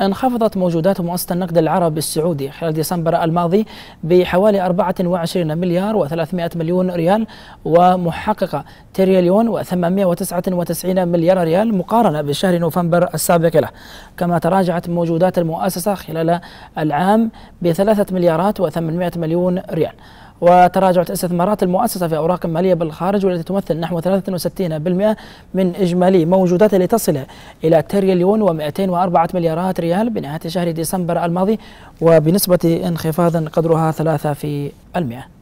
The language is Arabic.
انخفضت موجودات مؤسسة النقد العربي السعودي خلال ديسمبر الماضي بحوالي 24 مليار و300 مليون ريال ومحققة تريليون و899 مليار ريال مقارنة بشهر نوفمبر السابق له كما تراجعت موجودات المؤسسة خلال العام ب 3 مليارات و800 مليون ريال وتراجعت استثمارات المؤسسة في أوراق مالية بالخارج والتي تمثل نحو 63% من إجمالي موجوداتها لتصل إلى تريليون و204 مليارات ريال بنهاية شهر ديسمبر الماضي وبنسبة انخفاض قدرها 3%